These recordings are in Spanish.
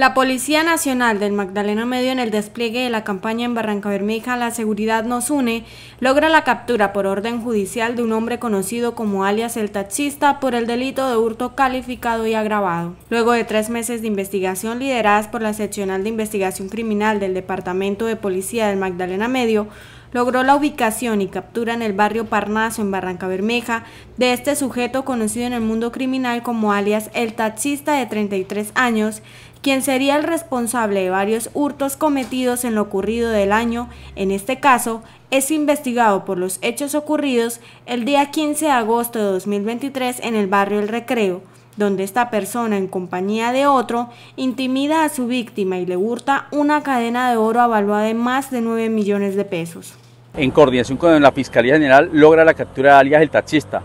La Policía Nacional del Magdalena Medio en el despliegue de la campaña en Barranca Bermeja La Seguridad nos une logra la captura por orden judicial de un hombre conocido como alias el taxista por el delito de hurto calificado y agravado. Luego de tres meses de investigación lideradas por la seccional de investigación criminal del Departamento de Policía del Magdalena Medio, logró la ubicación y captura en el barrio Parnaso, en Barranca Bermeja, de este sujeto conocido en el mundo criminal como alias el taxista de 33 años, quien sería el responsable de varios hurtos cometidos en lo ocurrido del año, en este caso, es investigado por los hechos ocurridos el día 15 de agosto de 2023 en el barrio El Recreo, donde esta persona en compañía de otro intimida a su víctima y le hurta una cadena de oro avaluada en más de 9 millones de pesos. En coordinación con la Fiscalía General logra la captura de alias el taxista,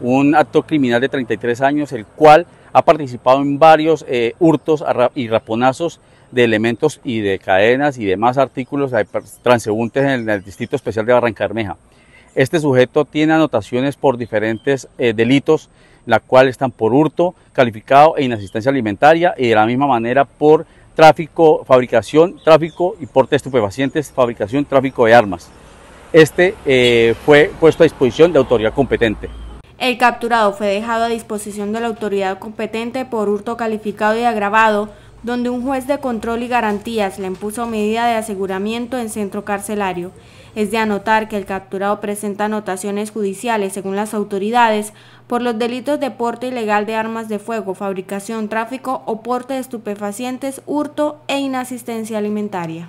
un acto criminal de 33 años, el cual ha participado en varios eh, hurtos y raponazos de elementos y de cadenas y demás artículos transeúntes en el Distrito Especial de Barrancarmeja. Este sujeto tiene anotaciones por diferentes eh, delitos, la cual están por hurto, calificado e inasistencia alimentaria y de la misma manera por tráfico, fabricación, tráfico y porte de estupefacientes, fabricación, tráfico de armas. Este eh, fue puesto a disposición de autoridad competente. El capturado fue dejado a disposición de la autoridad competente por hurto calificado y agravado, donde un juez de control y garantías le impuso medida de aseguramiento en centro carcelario. Es de anotar que el capturado presenta anotaciones judiciales, según las autoridades, por los delitos de porte ilegal de armas de fuego, fabricación, tráfico o porte de estupefacientes, hurto e inasistencia alimentaria.